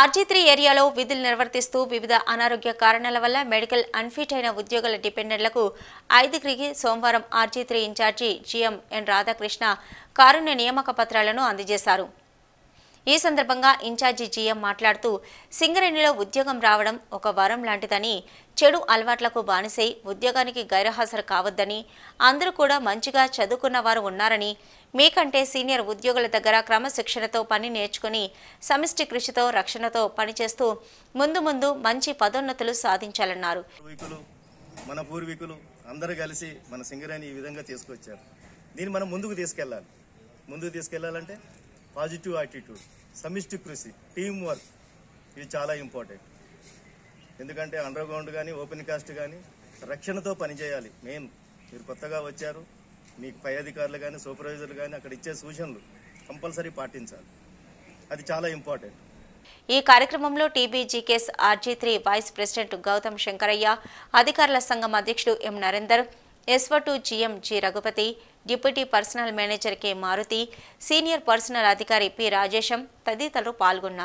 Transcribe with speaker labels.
Speaker 1: RG ఏరియాలో విధులు నిర్వర్తిస్తూ వివిధ అనారోగ్య కారణాల వల్ల మెడికల్ అన్ఫిట్ అయిన ఉద్యోగుల డిపెండెంట్లకు ఐదుగురికి సోమవారం RG incharge GM N Radhakrishna కారుణ్య నియామక పత్రాలను అందజేశారు ఈ సందర్భంగా ఇన్ఛార్జి జీఎం మాట్లాడుతూ సింగరేణిలో ఉద్యోగం రావడం ఒక వరం లాంటిదని చెడు అలవాట్లకు బానిసై ఉద్యోగానికి గైరహాజరు కావద్దని అందరూ కూడా మంచిగా చదువుకున్న వారు ఉన్నారని మీకంటే సీనియర్ ఉద్యోగుల దగ్గర క్రమశిక్షణతో పని నేర్చుకుని సమిష్టి కృషితో రక్షణతో పనిచేస్తూ ముందు ముందు మంచి పదోన్నతులు సాధించాలన్నారు
Speaker 2: మన పూర్వీకులు అందరూ కలిసి మన సింగరేణి ఈ విధంగా తీసుకొచ్చారు దీన్ని మనం ముందుకు తీసుకెళ్ళాలి ముందుకు తీసుకెళ్లాలంటే పాజిటివ్ యాటిట్యూడ్ సమిష్టి కృషి టీం వర్క్ ఇది చాలా ఇంపార్టెంట్ ఎందుకంటే అండర్ గ్రౌండ్ కానీ ఓపెన్ కాస్ట్ కానీ రక్షణతో పనిచేయాలి మెయిన్ మీరు కొత్తగా వచ్చారు మీకు పై అధికారులు కానీ సూపర్వైజర్లు కానీ అక్కడ ఇచ్చే సూచనలు కంపల్సరీ పాటించాలి అది చాలా ఇంపార్టెంట్
Speaker 1: ఈ కార్యక్రమంలో TBGKS RG three vice president Gautam Shankaraiah అధికారుల సంఘం అధ్యక్షుడు M Narender two GM G Raghupathi deputy personnel manager K Maruthi senior personnel అధికారి పి రాజేశం తదితరులు పాల్గొన్నారు